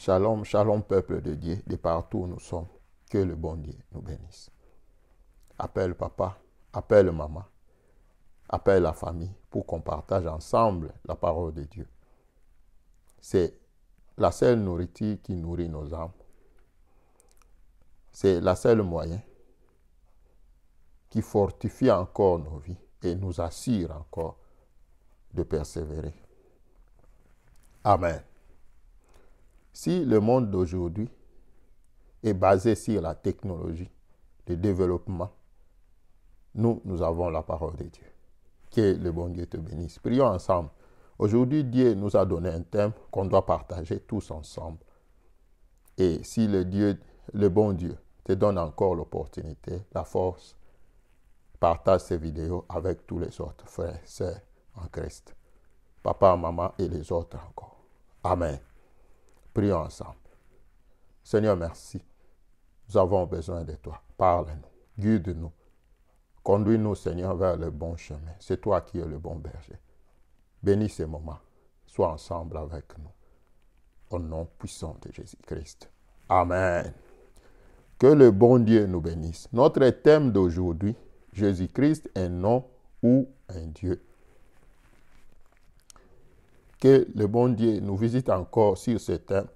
Shalom, shalom peuple de Dieu, de partout où nous sommes. Que le bon Dieu nous bénisse. Appelle papa, appelle maman, appelle la famille pour qu'on partage ensemble la parole de Dieu. C'est la seule nourriture qui nourrit nos âmes. C'est la seule moyen qui fortifie encore nos vies et nous assure encore de persévérer. Amen. Si le monde d'aujourd'hui est basé sur la technologie, le développement, nous, nous avons la parole de Dieu. Que le bon Dieu te bénisse. Prions ensemble. Aujourd'hui, Dieu nous a donné un thème qu'on doit partager tous ensemble. Et si le, Dieu, le bon Dieu te donne encore l'opportunité, la force, partage ces vidéos avec tous les autres frères, sœurs en Christ. Papa, maman et les autres encore. Amen. Prions ensemble. Seigneur, merci. Nous avons besoin de toi. Parle-nous. Guide-nous. Conduis-nous, Seigneur, vers le bon chemin. C'est toi qui es le bon berger. Bénis ces moments. Sois ensemble avec nous. Au nom puissant de Jésus-Christ. Amen. Que le bon Dieu nous bénisse. Notre thème d'aujourd'hui, Jésus-Christ, un nom ou un Dieu que le bon Dieu nous visite encore sur ce thème.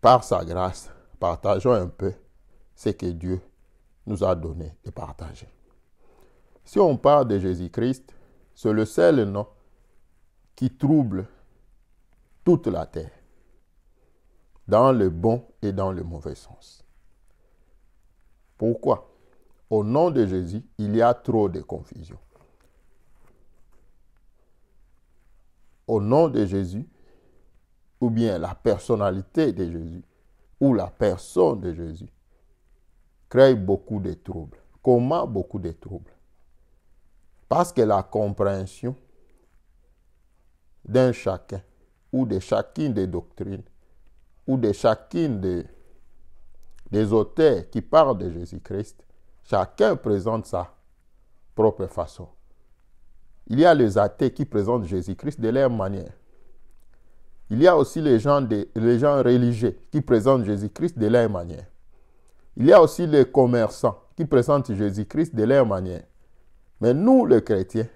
Par sa grâce, partageons un peu ce que Dieu nous a donné de partager. Si on parle de Jésus-Christ, c'est le seul nom qui trouble toute la terre, dans le bon et dans le mauvais sens. Pourquoi Au nom de Jésus, il y a trop de confusion. au nom de Jésus, ou bien la personnalité de Jésus, ou la personne de Jésus, crée beaucoup de troubles. Comment beaucoup de troubles Parce que la compréhension d'un chacun ou de chacune des doctrines ou de chacune des, des auteurs qui parlent de Jésus-Christ, chacun présente sa propre façon. Il y a les athées qui présentent Jésus-Christ de leur manière. Il y a aussi les gens, gens religieux qui présentent Jésus-Christ de leur manière. Il y a aussi les commerçants qui présentent Jésus-Christ de leur manière. Mais nous, les chrétiens,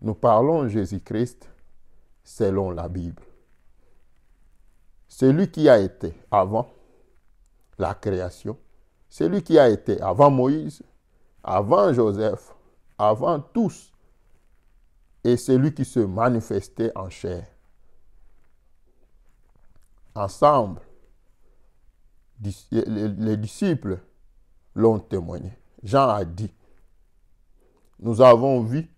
nous parlons Jésus-Christ selon la Bible. Celui qui a été avant la création, celui qui a été avant Moïse, avant Joseph, avant tous et celui qui se manifestait en chair. Ensemble, les disciples l'ont témoigné. Jean a dit, nous avons vu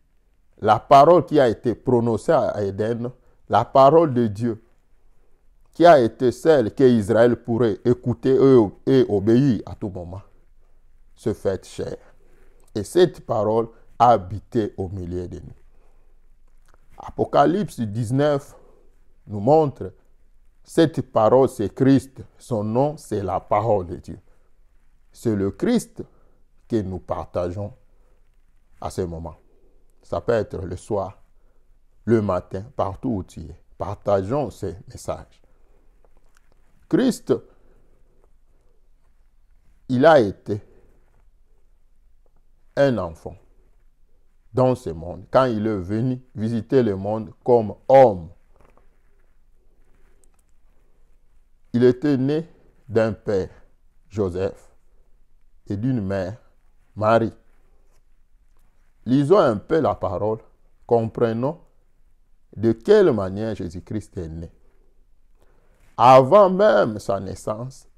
la parole qui a été prononcée à Éden, la parole de Dieu, qui a été celle que Israël pourrait écouter et obéir à tout moment, se fait chair. Et cette parole habitait au milieu de nous. Apocalypse 19 nous montre cette parole, c'est Christ. Son nom, c'est la parole de Dieu. C'est le Christ que nous partageons à ce moment. Ça peut être le soir, le matin, partout où tu es. Partageons ce messages. Christ, il a été un enfant dans ce monde, quand il est venu visiter le monde comme homme. Il était né d'un père, Joseph, et d'une mère, Marie. Lisons un peu la parole, comprenons de quelle manière Jésus-Christ est né. Avant même sa naissance,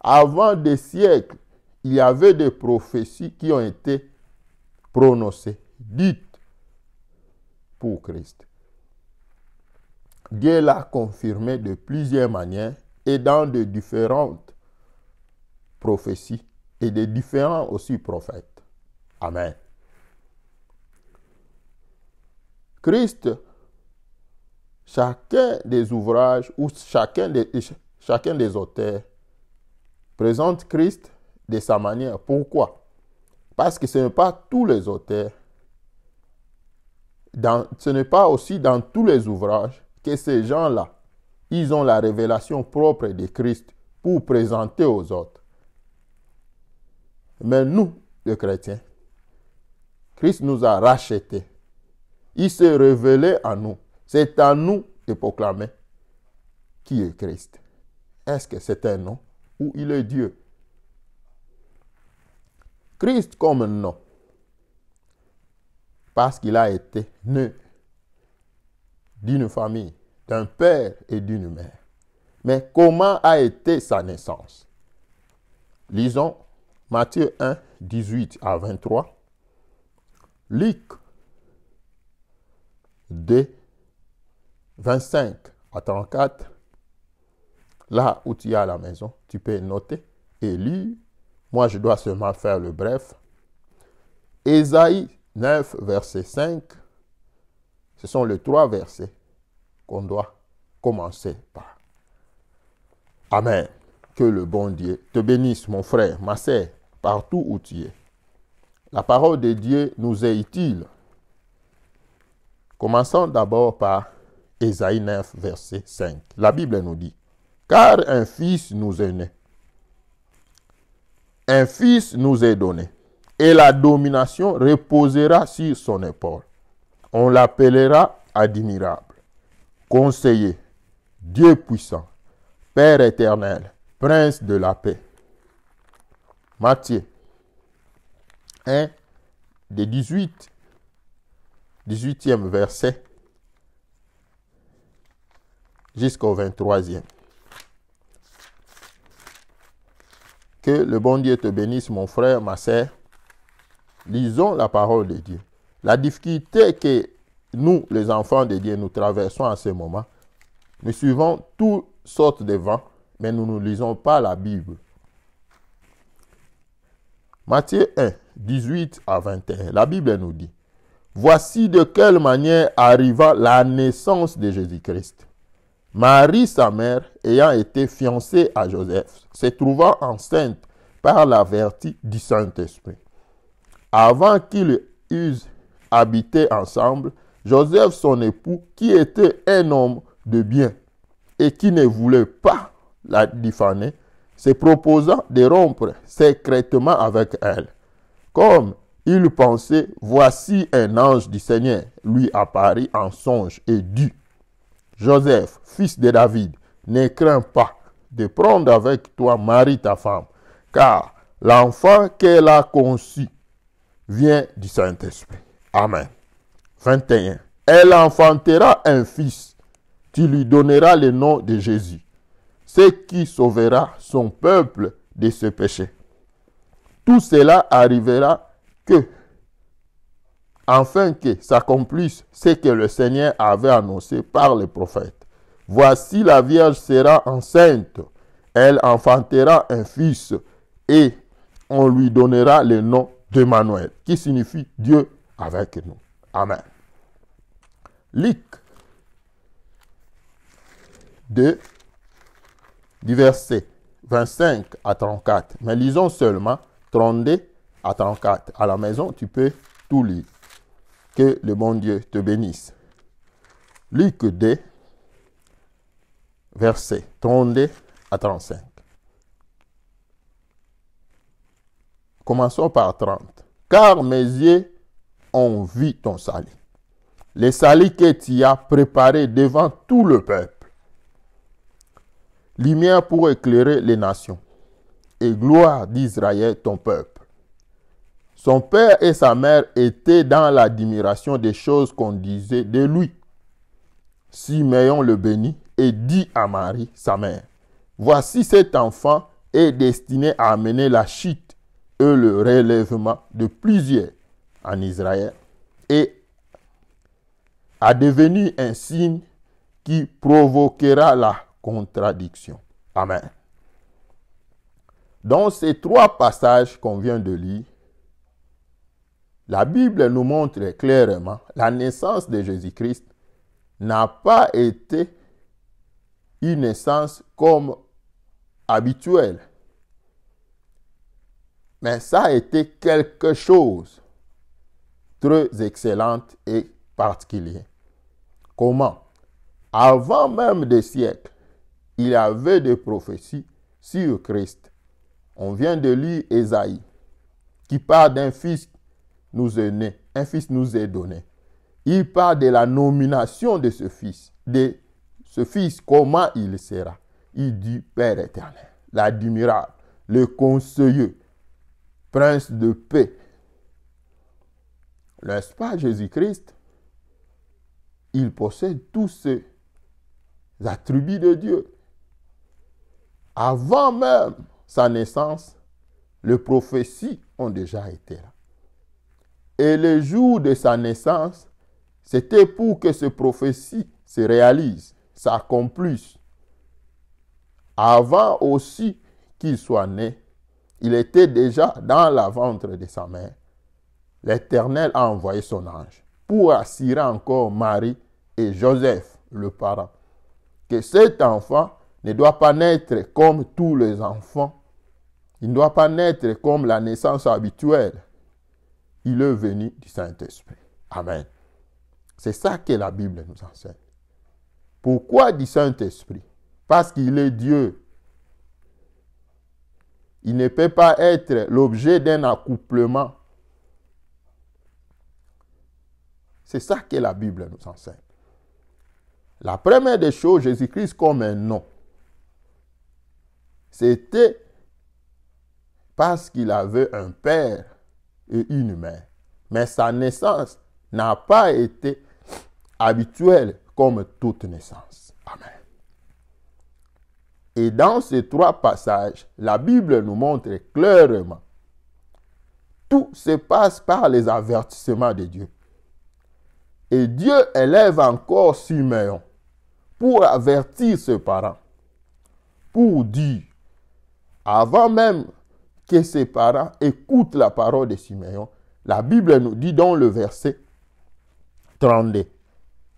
avant des siècles, il y avait des prophéties qui ont été prononcées dites pour Christ. Dieu l'a confirmé de plusieurs manières et dans de différentes prophéties et de différents aussi prophètes. Amen. Christ, chacun des ouvrages ou chacun des, chacun des auteurs présente Christ de sa manière. Pourquoi Parce que ce n'est pas tous les auteurs ce n'est pas aussi dans tous les ouvrages que ces gens-là, ils ont la révélation propre de Christ pour présenter aux autres. Mais nous, les chrétiens, Christ nous a rachetés. Il s'est révélé à nous. C'est à nous de proclamer qui est Christ. Est-ce que c'est un nom ou il est Dieu Christ comme nom parce qu'il a été né d'une famille, d'un père et d'une mère. Mais comment a été sa naissance Lisons Matthieu 1, 18 à 23. Luc 2, 25 à 34. Là où tu es à la maison, tu peux noter et lire. Moi, je dois seulement faire le bref. Esaïe. 9, verset 5, ce sont les trois versets qu'on doit commencer par. Amen. Que le bon Dieu te bénisse, mon frère, ma sœur, partout où tu es. La parole de Dieu nous est utile. Commençons d'abord par Ésaïe 9, verset 5. La Bible nous dit, Car un fils nous est né, un fils nous est donné, et la domination reposera sur son épaule. On l'appellera admirable, conseiller, Dieu puissant, Père éternel, Prince de la paix. Matthieu 1, des 18, 18e verset jusqu'au 23e. Que le bon Dieu te bénisse, mon frère, ma sœur. Lisons la parole de Dieu. La difficulté que nous, les enfants de Dieu, nous traversons en ce moment, nous suivons toutes sortes de vents, mais nous ne lisons pas la Bible. Matthieu 1, 18 à 21, la Bible nous dit, Voici de quelle manière arriva la naissance de Jésus-Christ. Marie, sa mère, ayant été fiancée à Joseph, se trouva enceinte par la vertu du Saint-Esprit. Avant qu'ils eussent habité ensemble, Joseph, son époux, qui était un homme de bien et qui ne voulait pas la diffamer, se proposa de rompre secrètement avec elle. Comme il pensait, voici un ange du Seigneur lui apparut en songe et dit, Joseph, fils de David, ne crains pas de prendre avec toi Marie ta femme, car l'enfant qu'elle a conçu vient du Saint-Esprit. Amen. 21. Elle enfantera un fils. Tu lui donneras le nom de Jésus. ce qui sauvera son peuple de ses péchés. Tout cela arrivera que, afin que s'accomplisse ce que le Seigneur avait annoncé par les prophètes. Voici la Vierge sera enceinte. Elle enfantera un fils et on lui donnera le nom Emmanuel, qui signifie Dieu avec nous. Amen. Luc 2, du verset 25 à 34. Mais lisons seulement 32 à 34. À la maison, tu peux tout lire. Que le bon Dieu te bénisse. Luc 2, verset 32 à 35. Commençons par 30. Car mes yeux ont vu ton salut. Le salut que tu as préparé devant tout le peuple. Lumière pour éclairer les nations. Et gloire d'Israël, ton peuple. Son père et sa mère étaient dans l'admiration des choses qu'on disait de lui. Siméon le bénit et dit à Marie, sa mère, Voici cet enfant est destiné à amener la chute le relèvement de plusieurs en Israël et a devenu un signe qui provoquera la contradiction. Amen. Dans ces trois passages qu'on vient de lire, la Bible nous montre clairement la naissance de Jésus-Christ n'a pas été une naissance comme habituelle mais ça a été quelque chose très excellent et particulier. Comment Avant même des siècles, il y avait des prophéties sur Christ. On vient de lire Esaïe qui parle d'un fils nous est né, un fils nous est donné. Il parle de la nomination de ce fils, de ce fils, comment il sera. Il dit Père éternel, l'admirable, le conseilleux prince de paix. N'est-ce pas Jésus-Christ Il possède tous ces attributs de Dieu. Avant même sa naissance, les prophéties ont déjà été là. Et le jour de sa naissance, c'était pour que ces prophéties se réalisent, s'accomplissent. Avant aussi qu'il soit né, il était déjà dans la ventre de sa mère, l'Éternel a envoyé son ange pour assurer encore Marie et Joseph, le parent, que cet enfant ne doit pas naître comme tous les enfants. Il ne doit pas naître comme la naissance habituelle. Il est venu du Saint-Esprit. Amen. C'est ça que la Bible nous enseigne. Pourquoi du Saint-Esprit Parce qu'il est Dieu il ne peut pas être l'objet d'un accouplement. C'est ça que la Bible nous enseigne. La première des choses, Jésus-Christ comme un nom. C'était parce qu'il avait un père et une mère. Mais sa naissance n'a pas été habituelle comme toute naissance. Et dans ces trois passages, la Bible nous montre clairement, tout se passe par les avertissements de Dieu. Et Dieu élève encore Simeon pour avertir ses parents, pour dire, avant même que ses parents écoutent la parole de Simeon, la Bible nous dit dans le verset 32,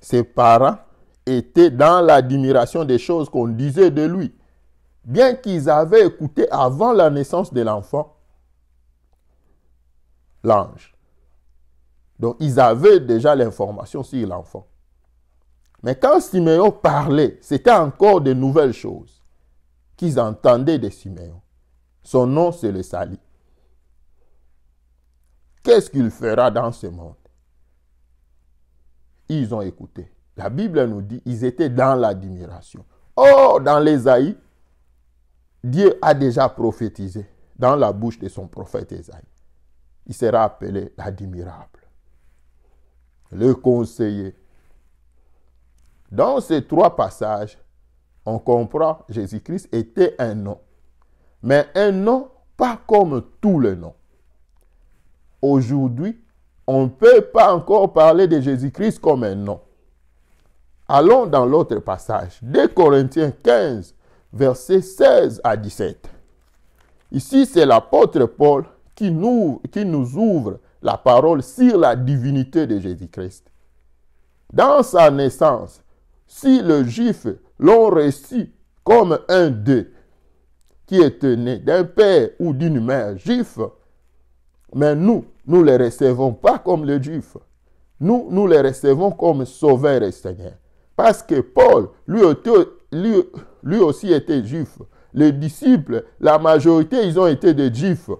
ses parents étaient dans l'admiration des choses qu'on disait de lui bien qu'ils avaient écouté avant la naissance de l'enfant, l'ange. Donc ils avaient déjà l'information sur l'enfant. Mais quand Simeon parlait, c'était encore de nouvelles choses qu'ils entendaient de Simeon. Son nom, c'est le Sali. Qu'est-ce qu'il fera dans ce monde Ils ont écouté. La Bible nous dit, ils étaient dans l'admiration. Or, dans haïts! Dieu a déjà prophétisé dans la bouche de son prophète Esaïe. Il sera appelé l'admirable, le conseiller. Dans ces trois passages, on comprend Jésus-Christ était un nom, mais un nom pas comme tous les noms. Aujourd'hui, on ne peut pas encore parler de Jésus-Christ comme un nom. Allons dans l'autre passage, 2 Corinthiens 15, versets 16 à 17. Ici, c'est l'apôtre Paul qui nous, ouvre la parole sur la divinité de Jésus-Christ. Dans sa naissance, si le juif l'ont reçu comme un d'eux, qui est né d'un père ou d'une mère juif, mais nous, nous ne les recevons pas comme le Juif. Nous, nous les recevons comme sauveur et seigneur Parce que Paul, lui, était lui, aussi était juif. Les disciples, la majorité, ils ont été des juifs.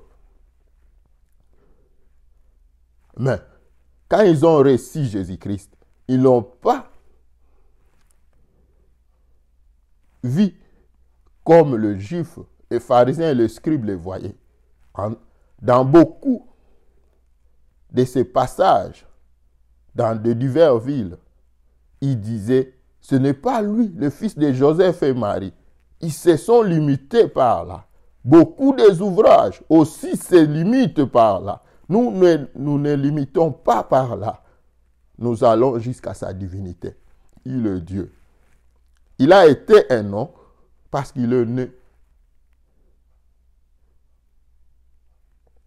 Mais quand ils ont reçu Jésus-Christ, ils n'ont pas vu comme le juif, les pharisiens et les scribes les voyaient. Dans beaucoup de ces passages, dans de diverses villes, ils disaient ce n'est pas lui, le fils de Joseph et Marie. Ils se sont limités par là. Beaucoup des ouvrages aussi se limitent par là. Nous ne, nous ne limitons pas par là. Nous allons jusqu'à sa divinité. Il est Dieu. Il a été un nom parce qu'il est né.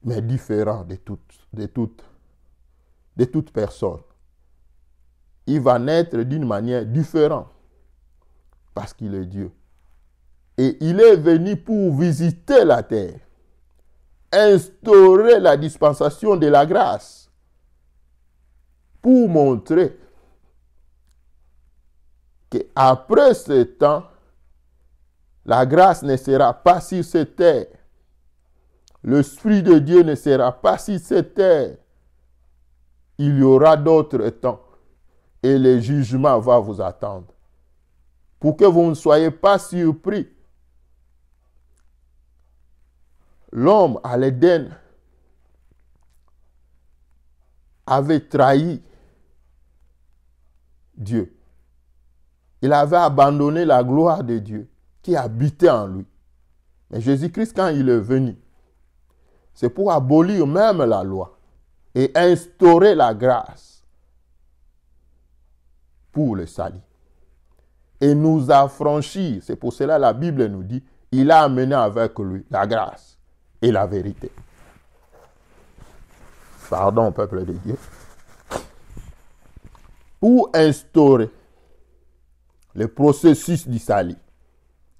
Mais différent de toute, de toute, de toute personne il va naître d'une manière différente parce qu'il est Dieu. Et il est venu pour visiter la terre, instaurer la dispensation de la grâce, pour montrer qu'après ce temps, la grâce ne sera pas sur cette terre. L'Esprit de Dieu ne sera pas sur cette terre. Il y aura d'autres temps et le jugement va vous attendre. Pour que vous ne soyez pas surpris. L'homme à l'Éden avait trahi Dieu. Il avait abandonné la gloire de Dieu qui habitait en lui. Mais Jésus-Christ, quand il est venu, c'est pour abolir même la loi et instaurer la grâce pour le salut. Et nous affranchir. c'est pour cela la Bible nous dit, il a amené avec lui la grâce et la vérité. Pardon, peuple de Dieu. Pour instaurer le processus du salut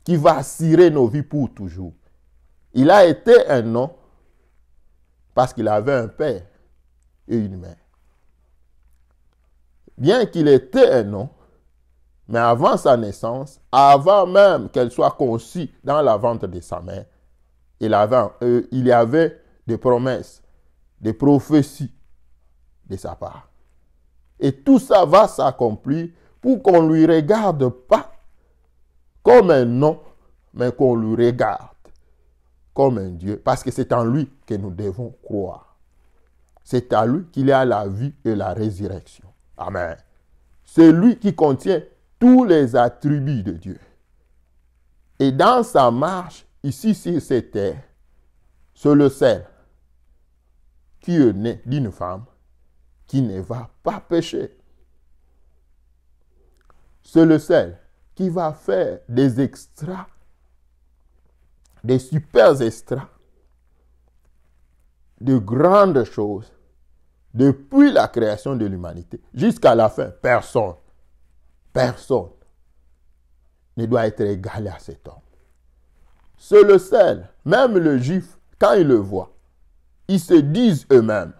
qui va cirer nos vies pour toujours. Il a été un nom parce qu'il avait un père et une mère bien qu'il était un nom, mais avant sa naissance, avant même qu'elle soit conçue dans la vente de sa mère, il, euh, il y avait des promesses, des prophéties de sa part. Et tout ça va s'accomplir pour qu'on ne lui regarde pas comme un nom, mais qu'on lui regarde comme un Dieu, parce que c'est en lui que nous devons croire. C'est à lui qu'il y a la vie et la résurrection. Amen. C'est lui qui contient tous les attributs de Dieu. Et dans sa marche, ici sur cette terre, c'est le sel qui est né d'une femme qui ne va pas pécher. C'est le sel qui va faire des extras, des super extras, de grandes choses depuis la création de l'humanité jusqu'à la fin, personne, personne ne doit être égalé à cet homme. C'est le seul même le juif, quand il le voit, ils se disent eux-mêmes,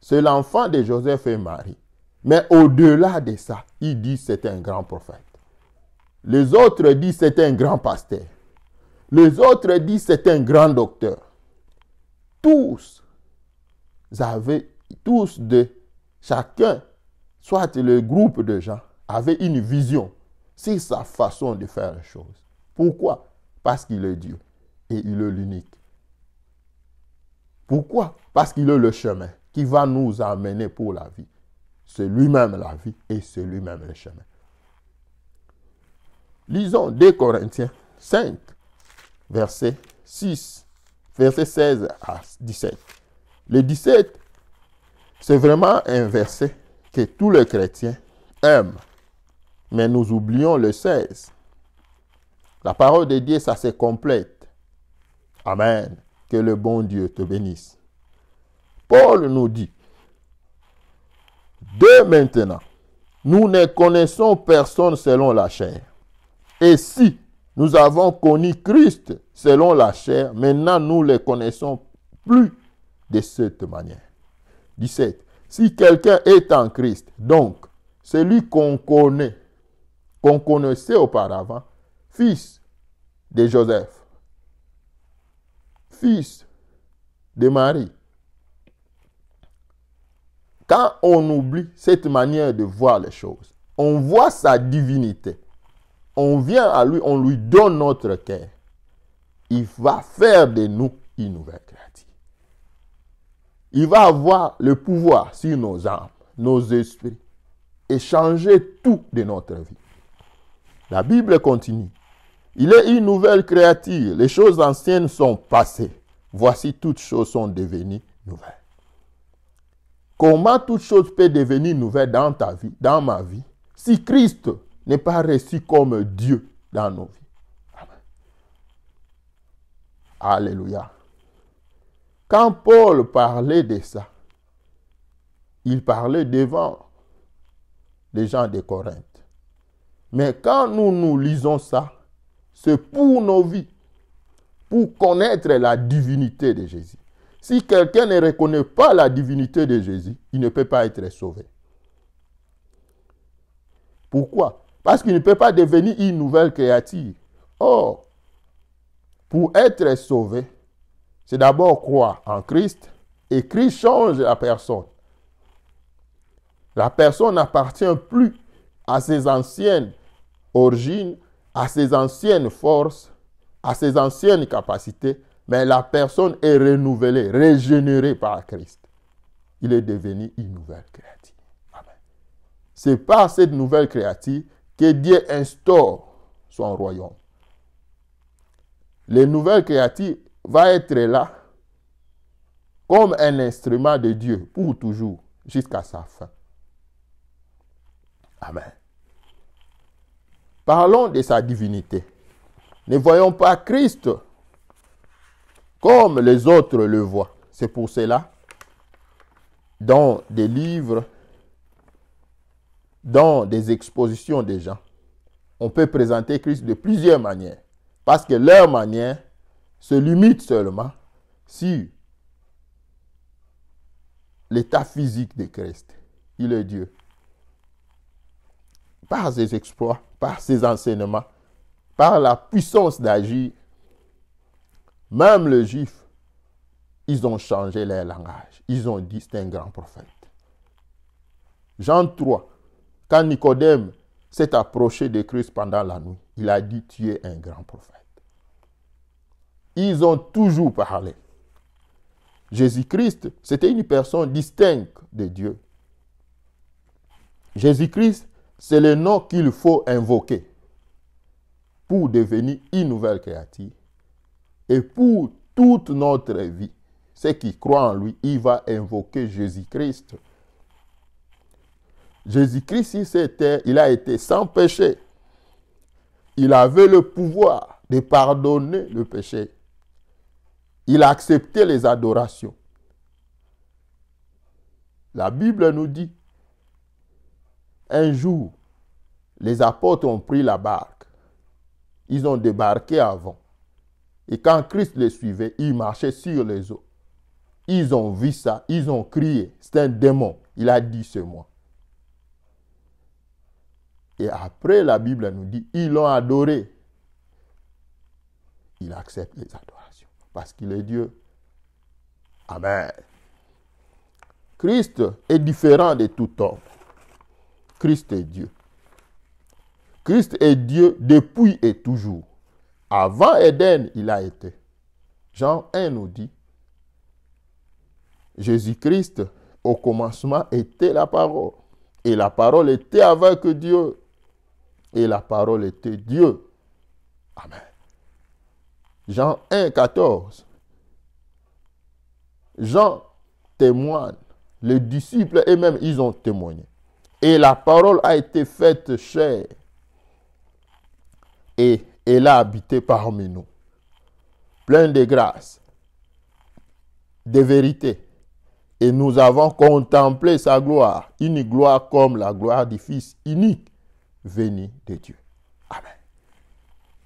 c'est l'enfant de Joseph et Marie. Mais au-delà de ça, ils disent c'est un grand prophète. Les autres disent c'est un grand pasteur. Les autres disent c'est un grand docteur. Tous avaient tous de chacun, soit le groupe de gens, avait une vision sur sa façon de faire les choses. Pourquoi Parce qu'il est Dieu et il est l'unique. Pourquoi Parce qu'il est le chemin qui va nous amener pour la vie. C'est lui-même la vie et c'est lui-même le chemin. Lisons 2 Corinthiens 5, verset 6, verset 16 à 17. Le 17 c'est vraiment un verset que tous les chrétiens aiment. Mais nous oublions le 16. La parole de Dieu, ça se complète. Amen. Que le bon Dieu te bénisse. Paul nous dit, de maintenant, nous ne connaissons personne selon la chair. Et si nous avons connu Christ selon la chair, maintenant nous ne le connaissons plus de cette manière. 17. Si quelqu'un est en Christ, donc celui qu'on connaît, qu'on connaissait auparavant, fils de Joseph, fils de Marie. Quand on oublie cette manière de voir les choses, on voit sa divinité, on vient à lui, on lui donne notre cœur, il va faire de nous une nouvelle. Il va avoir le pouvoir sur nos âmes, nos esprits, et changer tout de notre vie. La Bible continue. Il est une nouvelle créature. Les choses anciennes sont passées. Voici toutes choses sont devenues nouvelles. Comment toutes choses peuvent devenir nouvelles dans ta vie, dans ma vie, si Christ n'est pas reçu comme Dieu dans nos vies. Amen. Alléluia. Quand Paul parlait de ça, il parlait devant les gens de Corinthe. Mais quand nous nous lisons ça, c'est pour nos vies, pour connaître la divinité de Jésus. Si quelqu'un ne reconnaît pas la divinité de Jésus, il ne peut pas être sauvé. Pourquoi Parce qu'il ne peut pas devenir une nouvelle créature. Or, pour être sauvé, c'est d'abord croire en Christ et Christ change la personne. La personne n'appartient plus à ses anciennes origines, à ses anciennes forces, à ses anciennes capacités, mais la personne est renouvelée, régénérée par Christ. Il est devenu une nouvelle créature. C'est par cette nouvelle créature que Dieu instaure son royaume. Les nouvelles créatures va être là comme un instrument de Dieu pour toujours, jusqu'à sa fin. Amen. Parlons de sa divinité. Ne voyons pas Christ comme les autres le voient. C'est pour cela, dans des livres, dans des expositions des gens, on peut présenter Christ de plusieurs manières. Parce que leur manière se limite seulement sur l'état physique de Christ. Il est Dieu. Par ses exploits, par ses enseignements, par la puissance d'agir, même les Juifs, ils ont changé leur langage. Ils ont dit, c'est un grand prophète. Jean 3, quand Nicodème s'est approché de Christ pendant la nuit, il a dit, tu es un grand prophète. Ils ont toujours parlé. Jésus-Christ, c'était une personne distincte de Dieu. Jésus-Christ, c'est le nom qu'il faut invoquer pour devenir une nouvelle créature. Et pour toute notre vie, ceux qui croient en lui, il va invoquer Jésus-Christ. Jésus-Christ, il a été sans péché. Il avait le pouvoir de pardonner le péché. Il a accepté les adorations. La Bible nous dit, un jour, les apôtres ont pris la barque. Ils ont débarqué avant. Et quand Christ les suivait, ils marchaient sur les eaux. Ils ont vu ça, ils ont crié. C'est un démon. Il a dit ce moi. Et après, la Bible nous dit, ils l'ont adoré. Il accepte les adorations parce qu'il est Dieu. Amen. Christ est différent de tout homme. Christ est Dieu. Christ est Dieu depuis et toujours. Avant Éden, il a été. Jean 1 nous dit, Jésus-Christ, au commencement, était la parole. Et la parole était avec Dieu. Et la parole était Dieu. Amen. Jean 1, 14. Jean témoigne. Les disciples eux-mêmes, ils ont témoigné. Et la parole a été faite chère. Et elle a habité parmi nous. Plein de grâce, de vérité. Et nous avons contemplé sa gloire. Une gloire comme la gloire du Fils unique venu de Dieu. Amen.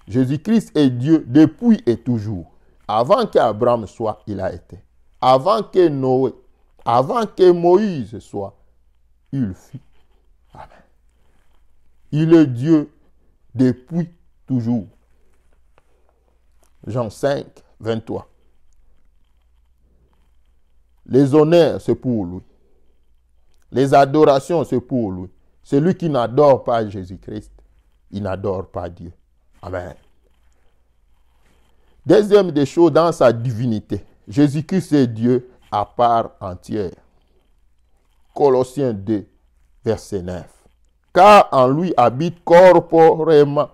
Jésus-Christ est Dieu depuis et toujours. Avant qu'Abraham soit, il a été. Avant que Noé, avant que Moïse soit, il fut. Amen. Il est Dieu depuis toujours. Jean 5, 23. Les honneurs, c'est pour lui. Les adorations, c'est pour lui. Celui qui n'adore pas Jésus-Christ, il n'adore pas Dieu. Amen. Deuxième des choses dans sa divinité, Jésus-Christ est Dieu à part entière. Colossiens 2, verset 9. Car en lui habite corporellement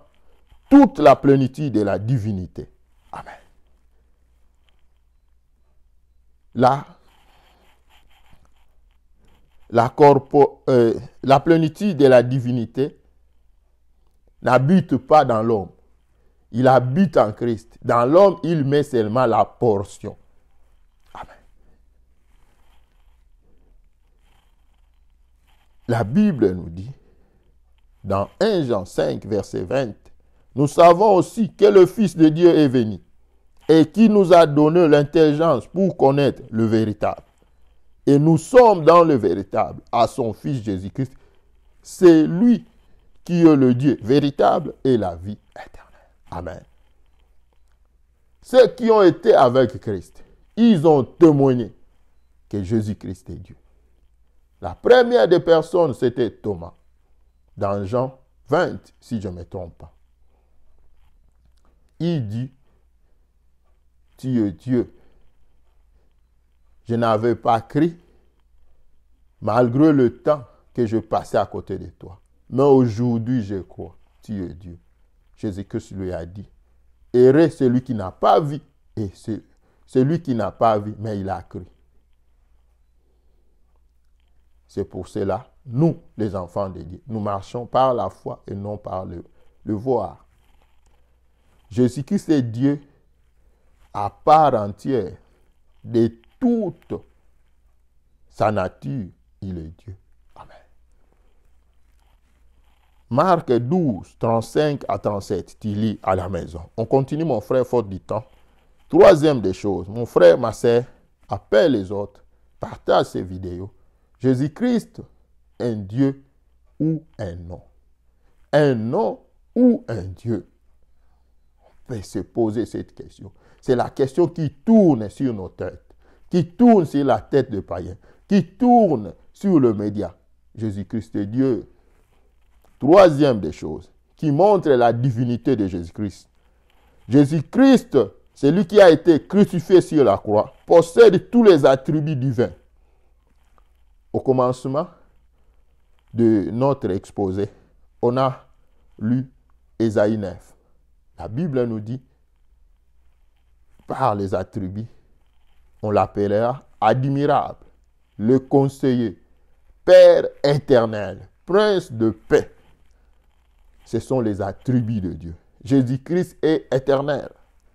toute la plénitude de la divinité. Amen. Là, la, euh, la plénitude de la divinité n'habite pas dans l'homme. Il habite en Christ. Dans l'homme, il met seulement la portion. Amen. La Bible nous dit, dans 1 Jean 5, verset 20, nous savons aussi que le Fils de Dieu est venu et qui nous a donné l'intelligence pour connaître le véritable. Et nous sommes dans le véritable, à son Fils Jésus-Christ. C'est lui qui est le Dieu véritable et la vie éternelle. Amen. Ceux qui ont été avec Christ, ils ont témoigné que Jésus-Christ est Dieu. La première des personnes, c'était Thomas, dans Jean 20, si je ne me trompe pas. Il dit, tu Dieu. Je n'avais pas cru malgré le temps que je passais à côté de toi. Mais aujourd'hui, je crois. Tu es Dieu. Jésus-Christ lui a dit Errez celui qui n'a pas vu et celui qui n'a pas vu, mais il a cru. C'est pour cela, nous, les enfants de Dieu, nous marchons par la foi et non par le, le voir. Jésus-Christ est Dieu à part entière de toute sa nature. Il est Dieu. Marc 12, 35 à 37, tu lis à la maison. On continue, mon frère, faute du temps. Troisième des choses, mon frère, ma appelle les autres, partage ces vidéos. Jésus-Christ, un Dieu ou un nom. Un nom ou un Dieu. On peut se poser cette question. C'est la question qui tourne sur nos têtes, qui tourne sur la tête de païen, qui tourne sur le média. Jésus-Christ est Dieu Troisième des choses, qui montre la divinité de Jésus-Christ. Jésus-Christ, celui qui a été crucifié sur la croix, possède tous les attributs divins. Au commencement de notre exposé, on a lu Esaïe 9. La Bible nous dit, par les attributs, on l'appellera admirable, le conseiller, Père éternel, Prince de paix ce sont les attributs de Dieu. Jésus-Christ est éternel.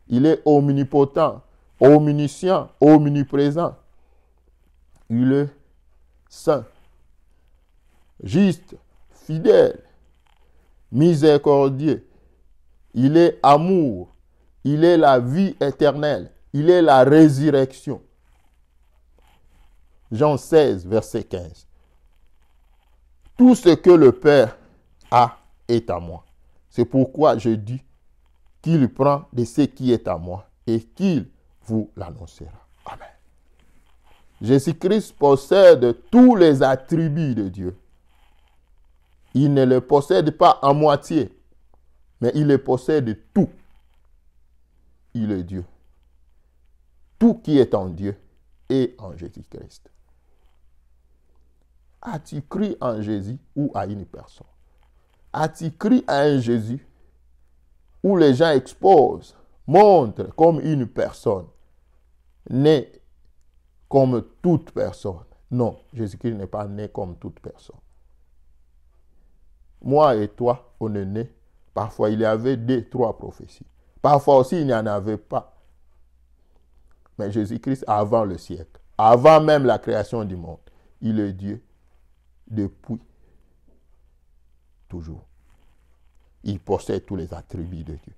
Il est omnipotent, omniscient, omniprésent. Il est saint, juste, fidèle, miséricordieux. Il est amour. Il est la vie éternelle. Il est la résurrection. Jean 16, verset 15. Tout ce que le Père a, est à moi. C'est pourquoi je dis qu'il prend de ce qui est à moi et qu'il vous l'annoncera. Amen. Jésus-Christ possède tous les attributs de Dieu. Il ne les possède pas à moitié, mais il les possède tout. Il est Dieu. Tout qui est en Dieu est en Jésus-Christ. As-tu cru en Jésus ou à une personne a-t-il cru à un Jésus où les gens exposent, montrent comme une personne, née comme toute personne Non, Jésus-Christ n'est pas né comme toute personne. Moi et toi, on est né. Parfois, il y avait deux, trois prophéties. Parfois aussi, il n'y en avait pas. Mais Jésus-Christ, avant le siècle, avant même la création du monde, il est Dieu depuis toujours il possède tous les attributs de Dieu.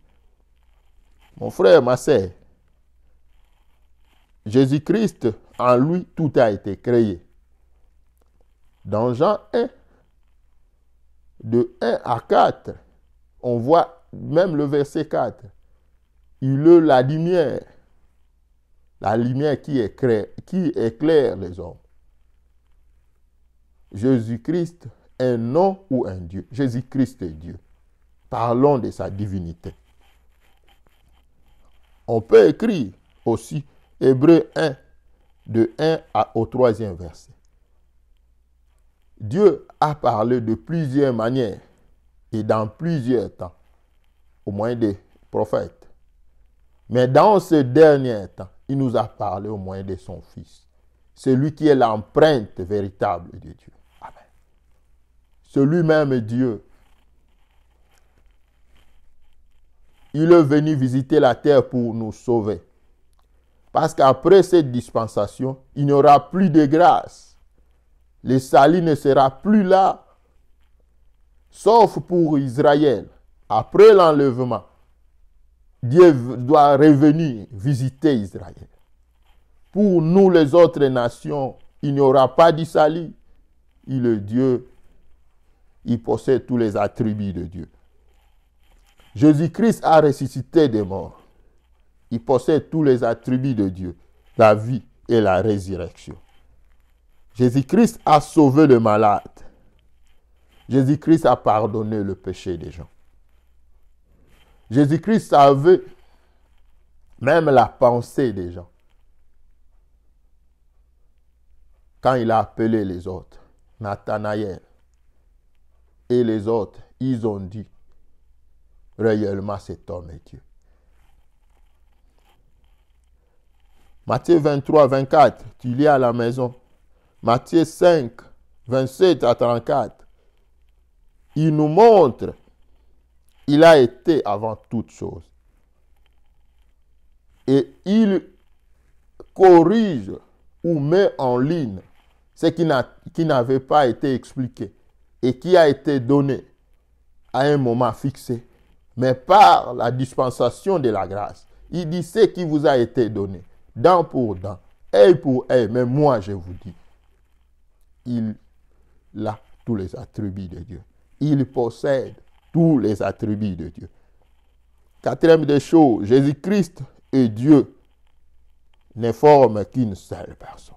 Mon frère, ma sœur, Jésus-Christ, en lui, tout a été créé. Dans Jean 1, de 1 à 4, on voit même le verset 4. Il est la lumière, la lumière qui éclaire, qui éclaire les hommes. Jésus-Christ, un nom ou un Dieu. Jésus-Christ est Dieu. Parlons de sa divinité. On peut écrire aussi Hébreu 1, de 1 au troisième verset. Dieu a parlé de plusieurs manières et dans plusieurs temps, au moyen des prophètes. Mais dans ce dernier temps, il nous a parlé au moyen de son Fils, celui qui est l'empreinte véritable de Dieu. Amen. Celui même Dieu Il est venu visiter la terre pour nous sauver. Parce qu'après cette dispensation, il n'y aura plus de grâce. Le salut ne sera plus là, sauf pour Israël. Après l'enlèvement, Dieu doit revenir visiter Israël. Pour nous, les autres nations, il n'y aura pas de salut. Il est Dieu. Il possède tous les attributs de Dieu. Jésus-Christ a ressuscité des morts. Il possède tous les attributs de Dieu, la vie et la résurrection. Jésus-Christ a sauvé le malades. Jésus-Christ a pardonné le péché des gens. Jésus-Christ savait même la pensée des gens. Quand il a appelé les autres, Nathanaël et les autres, ils ont dit, réellement cet homme est Dieu. Matthieu 23, 24, tu lis à la maison. Matthieu 5, 27 à 34, il nous montre, il a été avant toute chose. Et il corrige ou met en ligne ce qui n'avait pas été expliqué et qui a été donné à un moment fixé mais par la dispensation de la grâce. Il dit ce qui vous a été donné, dent pour dent, œil pour œil, mais moi je vous dis, il a tous les attributs de Dieu. Il possède tous les attributs de Dieu. Quatrième des choses, Jésus-Christ et Dieu ne forment qu'une seule personne.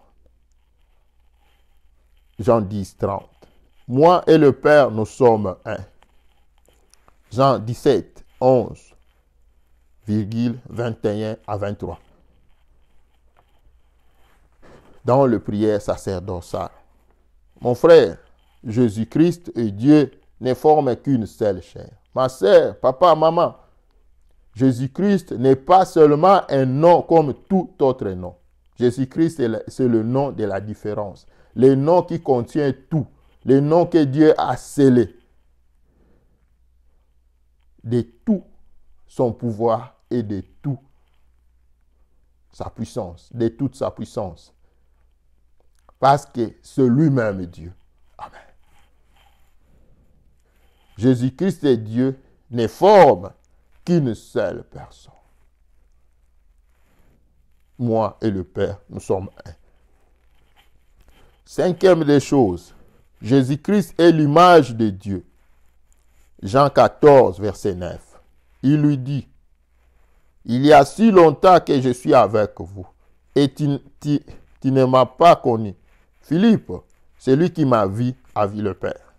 Jean 10, 30. Moi et le Père, nous sommes un. Jean 17, 11, 21 à 23. Dans le prière sacerdotale. Mon frère, Jésus-Christ et Dieu ne forment qu'une seule chair. Ma sœur, papa, maman, Jésus-Christ n'est pas seulement un nom comme tout autre nom. Jésus-Christ, c'est le nom de la différence. Le nom qui contient tout. Le nom que Dieu a scellé de tout son pouvoir et de tout sa puissance, de toute sa puissance. Parce que c'est lui-même Dieu. Amen. Jésus-Christ est Dieu, ne forme qu'une seule personne. Moi et le Père, nous sommes un. Cinquième des choses, Jésus-Christ est l'image de Dieu. Jean 14, verset 9. Il lui dit, Il y a si longtemps que je suis avec vous, et tu, ne m'as pas connu. Philippe, celui qui m'a vu, a vu le Père.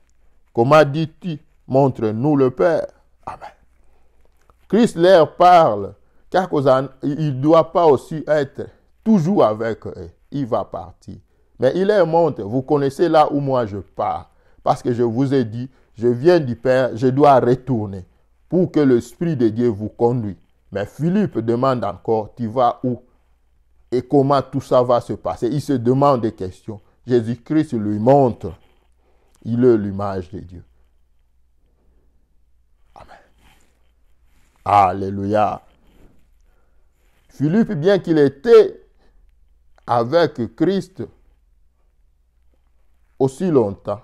Comment dis-tu, montre-nous le Père Amen. Christ leur parle, car il ne doit pas aussi être toujours avec eux. Il va partir. Mais il leur montre, vous connaissez là où moi je pars, parce que je vous ai dit, je viens du Père, je dois retourner pour que l'Esprit de Dieu vous conduise. Mais Philippe demande encore, tu vas où et comment tout ça va se passer Il se demande des questions. Jésus-Christ lui montre, il est l'image de Dieu. Amen. Alléluia. Philippe, bien qu'il était avec Christ aussi longtemps,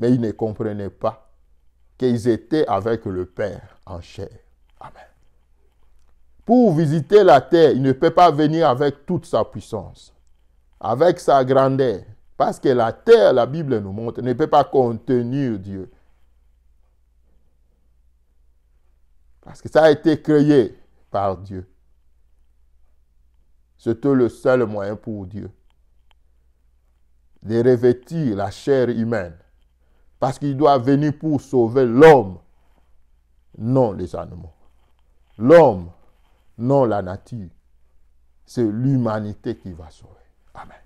mais ils ne comprenaient pas qu'ils étaient avec le Père en chair. Amen. Pour visiter la terre, il ne peut pas venir avec toute sa puissance, avec sa grandeur, parce que la terre, la Bible nous montre, ne peut pas contenir Dieu. Parce que ça a été créé par Dieu. C'était le seul moyen pour Dieu de revêtir la chair humaine parce qu'il doit venir pour sauver l'homme, non les animaux. L'homme, non la nature. C'est l'humanité qui va sauver. Amen.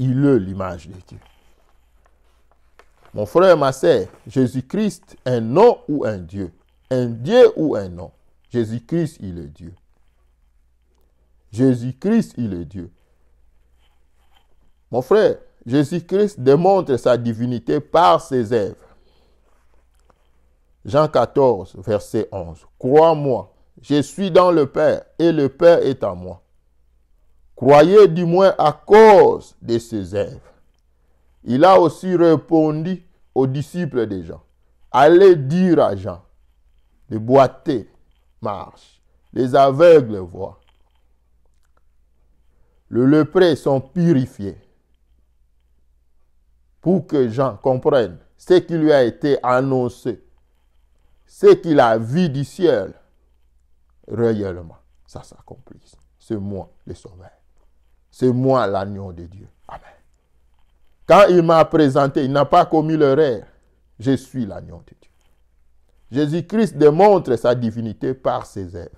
Il est l'image de Dieu. Mon frère, ma sœur, Jésus-Christ, un nom ou un Dieu Un Dieu ou un nom Jésus-Christ, il est Dieu. Jésus-Christ, il est Dieu. Mon frère, Jésus-Christ démontre sa divinité par ses œuvres. Jean 14, verset 11. Crois-moi, je suis dans le Père et le Père est en moi. Croyez du moins à cause de ses œuvres. Il a aussi répondu aux disciples de Jean. Allez dire à Jean, les boiteux marchent, les aveugles voient, le lépreux sont purifiés, pour que Jean comprenne ce qui lui a été annoncé, ce qu'il a vu du ciel, réellement, ça s'accomplisse. C'est moi le sauveur. C'est moi l'agneau de Dieu. Amen. Quand il m'a présenté, il n'a pas commis l'erreur. Je suis l'agneau de Dieu. Jésus-Christ démontre sa divinité par ses œuvres.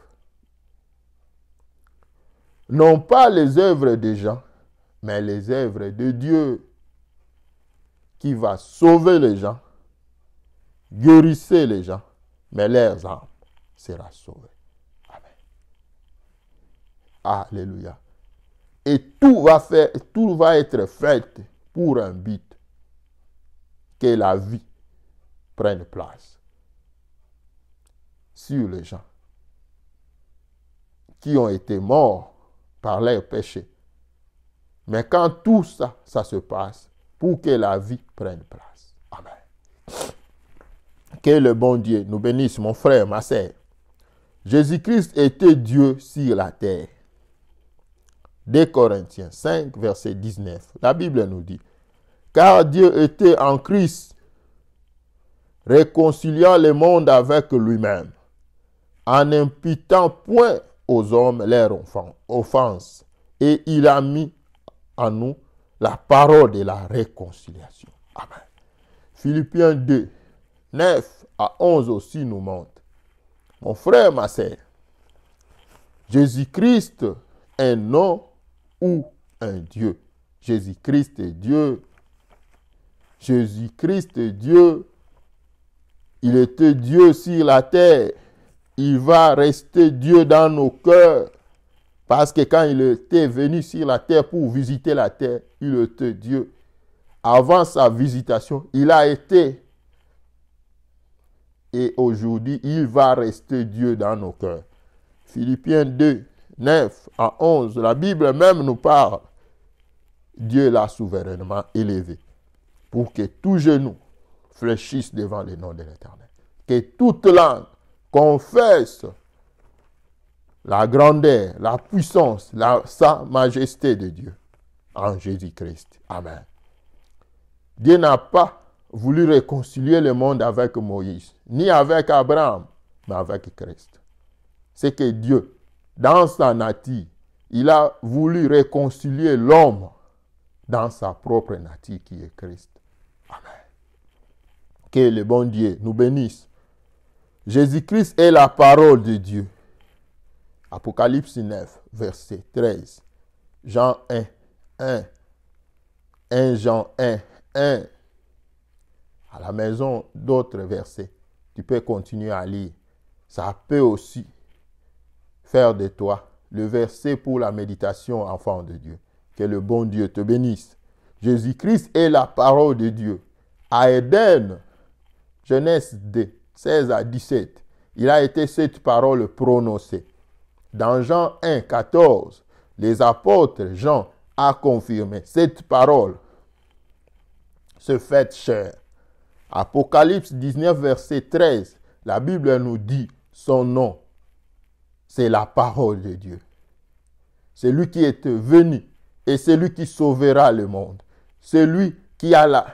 Non pas les œuvres de Jean, mais les œuvres de Dieu qui va sauver les gens, guérir les gens, mais leurs âmes sera sauvées. Amen. Alléluia. Et tout va, faire, tout va être fait pour un but, que la vie prenne place sur les gens qui ont été morts par leurs péchés. Mais quand tout ça, ça se passe, pour que la vie prenne place. Amen. Que le bon Dieu nous bénisse, mon frère, ma sœur. Jésus-Christ était Dieu sur la terre. Des Corinthiens 5, verset 19. La Bible nous dit, car Dieu était en Christ, réconciliant le monde avec lui-même, en imputant point aux hommes leur offense. Et il a mis en nous la parole de la réconciliation. Amen. Philippiens 2, 9 à 11 aussi nous montre. Mon frère, ma sœur, Jésus-Christ un nom ou un Dieu. Jésus-Christ est Dieu. Jésus-Christ est Dieu. Il était Dieu sur la terre. Il va rester Dieu dans nos cœurs. Parce que quand il était venu sur la terre pour visiter la terre, il était Dieu. Avant sa visitation, il a été. Et aujourd'hui, il va rester Dieu dans nos cœurs. Philippiens 2, 9 à 11, la Bible même nous parle. Dieu l'a souverainement élevé pour que tout genou fléchisse devant le nom de l'Éternel. Que toute langue confesse la grandeur, la puissance, la, sa majesté de Dieu en Jésus-Christ. Amen. Dieu n'a pas voulu réconcilier le monde avec Moïse, ni avec Abraham, mais avec Christ. C'est que Dieu, dans sa nature, il a voulu réconcilier l'homme dans sa propre nature qui est Christ. Amen. Que le bon Dieu nous bénisse. Jésus-Christ est la parole de Dieu. Apocalypse 9, verset 13. Jean 1, 1. 1 Jean 1, 1. À la maison, d'autres versets. Tu peux continuer à lire. Ça peut aussi faire de toi le verset pour la méditation, enfant de Dieu. Que le bon Dieu te bénisse. Jésus-Christ est la parole de Dieu. À Éden, Genèse 2, 16 à 17, il a été cette parole prononcée. Dans Jean 1, 14, les apôtres Jean a confirmé cette parole. Se fait cher. Apocalypse 19, verset 13, la Bible nous dit son nom. C'est la parole de Dieu. C'est lui qui est venu et c'est lui qui sauvera le monde. C'est lui qui a, la,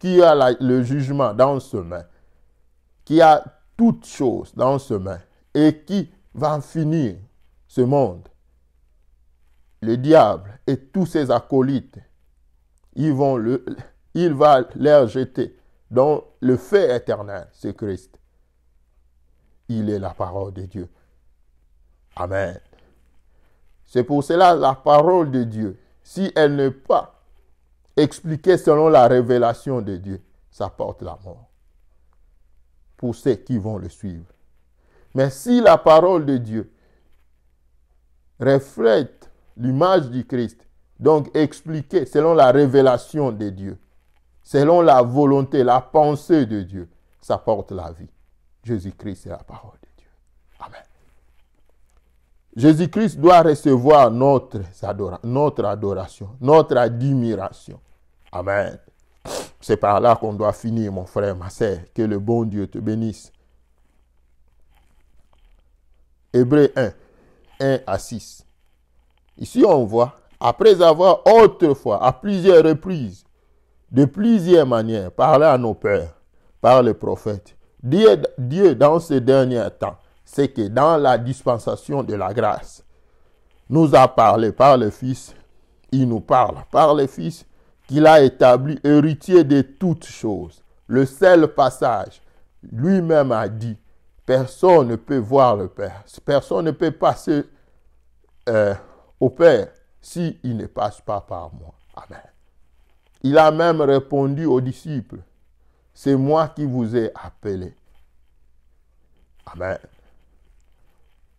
qui a le jugement dans ses mains, qui a toutes choses dans ses mains et qui va finir ce monde, le diable et tous ses acolytes, ils vont le, il va les jeter dans le fait éternel, ce Christ. Il est la parole de Dieu. Amen. C'est pour cela la parole de Dieu, si elle n'est pas expliquée selon la révélation de Dieu, ça porte la mort pour ceux qui vont le suivre. Mais si la parole de Dieu reflète l'image du Christ, donc expliquer selon la révélation de Dieu, selon la volonté, la pensée de Dieu, ça porte la vie. Jésus-Christ est la parole de Dieu. Amen. Jésus-Christ doit recevoir notre, notre adoration, notre admiration. Amen. C'est par là qu'on doit finir, mon frère, ma sœur. Que le bon Dieu te bénisse. Hébreu 1. 1 à 6. Ici, on voit, après avoir autrefois, à plusieurs reprises, de plusieurs manières, parlé à nos pères, par les prophètes, Dieu, Dieu dans ces derniers temps, c'est que dans la dispensation de la grâce, nous a parlé par le Fils, il nous parle par le Fils qu'il a établi héritier de toutes choses. Le seul passage, lui-même a dit, Personne ne peut voir le Père. Personne ne peut passer euh, au Père s'il ne passe pas par moi. Amen. Il a même répondu aux disciples, c'est moi qui vous ai appelé. Amen.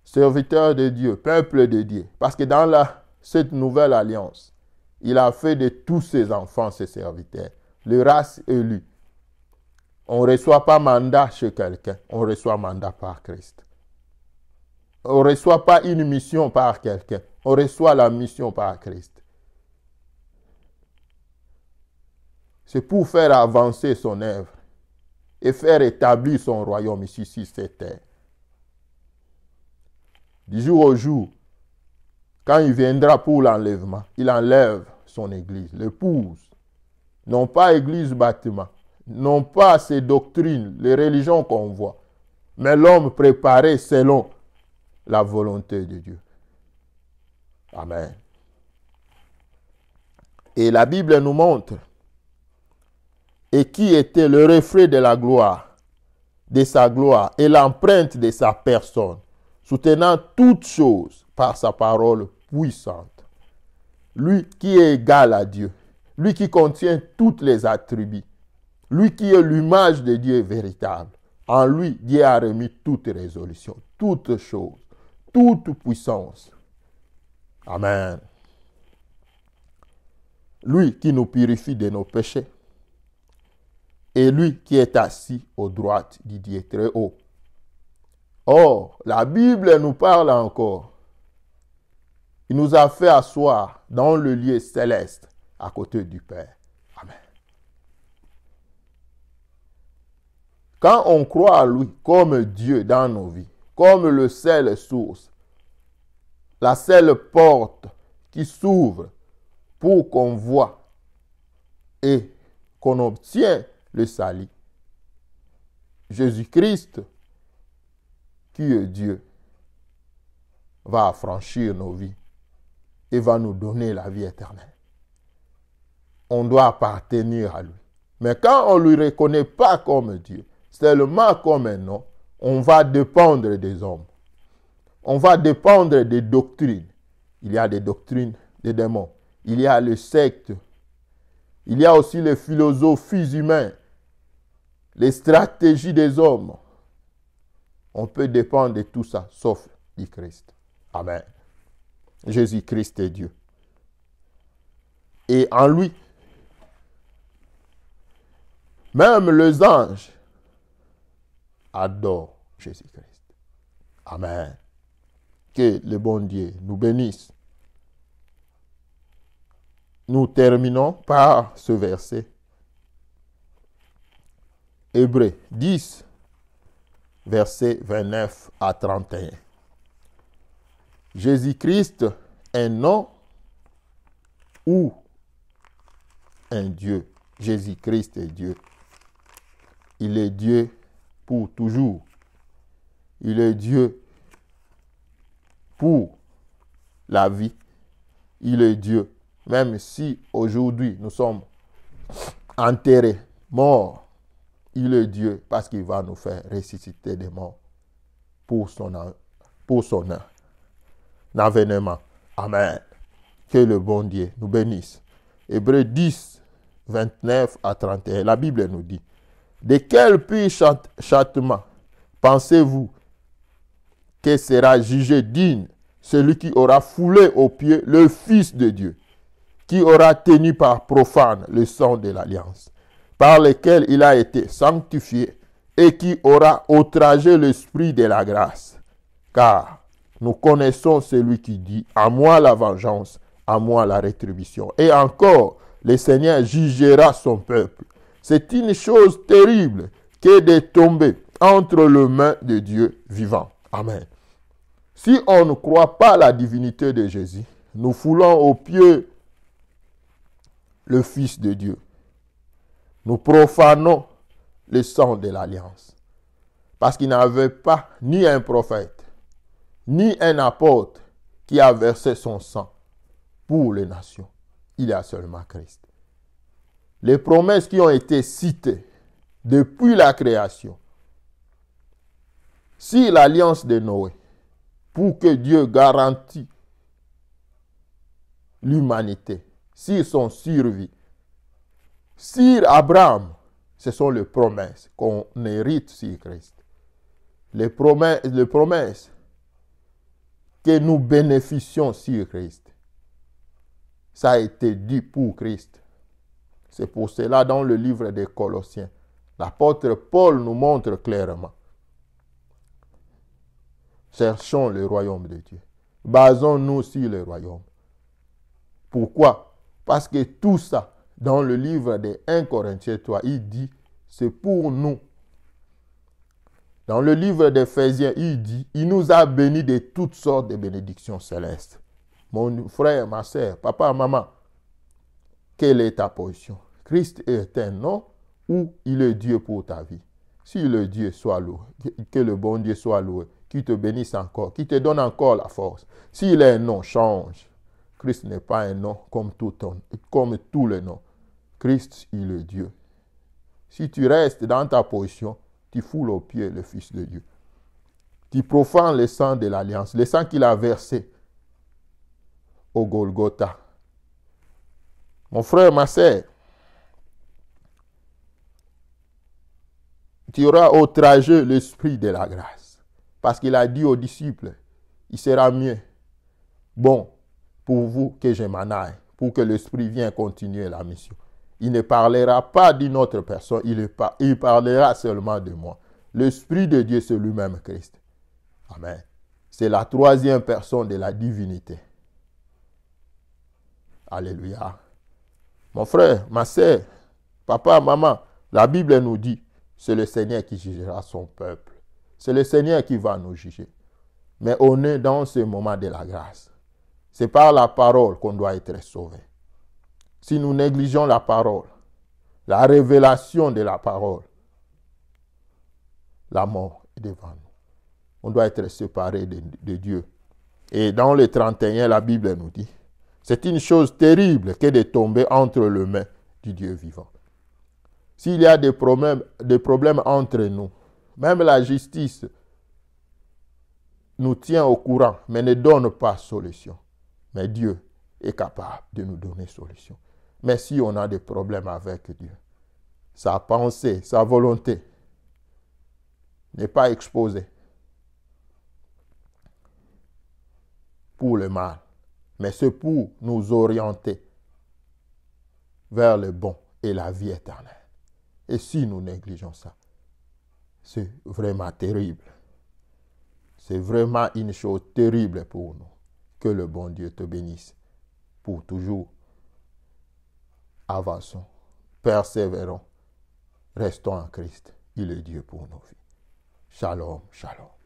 Serviteur de Dieu, peuple de Dieu. Parce que dans cette nouvelle alliance, il a fait de tous ses enfants ses serviteurs, le race élues. On ne reçoit pas mandat chez quelqu'un, on reçoit mandat par Christ. On ne reçoit pas une mission par quelqu'un, on reçoit la mission par Christ. C'est pour faire avancer son œuvre et faire établir son royaume ici sur cette terre. Du jour au jour, quand il viendra pour l'enlèvement, il enlève son église, l'épouse. Non pas église bâtiment, non pas ces doctrines, les religions qu'on voit, mais l'homme préparé selon la volonté de Dieu. Amen. Et la Bible nous montre, et qui était le reflet de la gloire, de sa gloire et l'empreinte de sa personne, soutenant toutes choses par sa parole puissante. Lui qui est égal à Dieu, lui qui contient toutes les attributs, lui qui est l'image de Dieu véritable, en lui, Dieu a remis toute résolution, toute chose, toute puissance. Amen. Lui qui nous purifie de nos péchés. Et lui qui est assis aux droites du Dieu très haut. Or, la Bible nous parle encore. Il nous a fait asseoir dans le lieu céleste à côté du Père. Quand on croit à lui comme Dieu dans nos vies, comme le seule source, la seule porte qui s'ouvre pour qu'on voit et qu'on obtient le salut. Jésus-Christ, qui est Dieu, va affranchir nos vies et va nous donner la vie éternelle. On doit appartenir à lui. Mais quand on ne lui reconnaît pas comme Dieu, Seulement comme un nom, on va dépendre des hommes. On va dépendre des doctrines. Il y a des doctrines des démons. Il y a le sectes. Il y a aussi les philosophies humaines. Les stratégies des hommes. On peut dépendre de tout ça, sauf du Christ. Amen. Jésus-Christ est Dieu. Et en lui, même les anges adore Jésus-Christ. Amen. Que le bon Dieu nous bénisse. Nous terminons par ce verset. Hébreu 10, verset 29 à 31. Jésus-Christ, un nom ou un Dieu. Jésus-Christ est Dieu. Il est Dieu pour toujours. Il est Dieu pour la vie. Il est Dieu. Même si aujourd'hui nous sommes enterrés, morts, il est Dieu parce qu'il va nous faire ressusciter des morts pour son, pour son avènement. Amen. Que le bon Dieu nous bénisse. Hébreu 10, 29 à 31. La Bible nous dit. De quel pur châtiment pensez-vous que sera jugé digne celui qui aura foulé aux pieds le Fils de Dieu, qui aura tenu par profane le sang de l'alliance, par lequel il a été sanctifié et qui aura outragé l'esprit de la grâce. Car nous connaissons celui qui dit, à moi la vengeance, à moi la rétribution. Et encore, le Seigneur jugera son peuple. C'est une chose terrible que de tomber entre les mains de Dieu vivant. Amen. Si on ne croit pas la divinité de Jésus, nous foulons aux pieds le Fils de Dieu. Nous profanons le sang de l'alliance. Parce qu'il n'avait pas ni un prophète, ni un apôtre qui a versé son sang pour les nations. Il y a seulement Christ les promesses qui ont été citées depuis la création, si l'alliance de Noé, pour que Dieu garantit l'humanité, si son survie, si Abraham, ce sont les promesses qu'on hérite sur Christ. Les promesses, les promesses que nous bénéficions sur Christ. Ça a été dit pour Christ. C'est pour cela dans le livre des Colossiens. L'apôtre Paul nous montre clairement. Cherchons le royaume de Dieu. Basons-nous sur le royaume. Pourquoi Parce que tout ça, dans le livre des 1 Corinthiens 3, il dit, c'est pour nous. Dans le livre des d'Éphésiens, il dit, il nous a bénis de toutes sortes de bénédictions célestes. Mon frère, ma soeur, papa, maman, quelle est ta position Christ est un nom ou il est Dieu pour ta vie. Si le Dieu soit loué, que le bon Dieu soit loué, qui te bénisse encore, qui te donne encore la force. S'il est un nom, change. Christ n'est pas un nom comme tout, comme tous les nom. Christ, il est Dieu. Si tu restes dans ta position, tu foules aux pied le Fils de Dieu. Tu profanes le sang de l'alliance, le sang qu'il a versé au Golgotha. Mon frère, ma sœur, tu auras outragé l'esprit de la grâce. Parce qu'il a dit aux disciples, il sera mieux, bon, pour vous que je m'en aille, pour que l'esprit vienne continuer la mission. Il ne parlera pas d'une autre personne, il, il parlera seulement de moi. L'esprit de Dieu, c'est lui-même Christ. Amen. C'est la troisième personne de la divinité. Alléluia. Mon frère, ma soeur, papa, maman, la Bible nous dit c'est le Seigneur qui jugera son peuple. C'est le Seigneur qui va nous juger. Mais on est dans ce moment de la grâce. C'est par la parole qu'on doit être sauvé. Si nous négligeons la parole, la révélation de la parole, la mort est devant nous. On doit être séparé de, de Dieu. Et dans le 31, la Bible nous dit, c'est une chose terrible que de tomber entre les mains du Dieu vivant s'il y a des problèmes, entre nous, même la justice nous tient au courant, mais ne donne pas solution. Mais Dieu est capable de nous donner solution. Mais si on a des problèmes avec Dieu, sa pensée, sa volonté n'est pas exposée pour le mal, mais c'est pour nous orienter vers le bon et la vie éternelle. Et si nous négligeons ça, c'est vraiment terrible. C'est vraiment une chose terrible pour nous. Que le bon Dieu te bénisse pour toujours. Avançons, persévérons, restons en Christ. Il est Dieu pour nos vies. Shalom, shalom.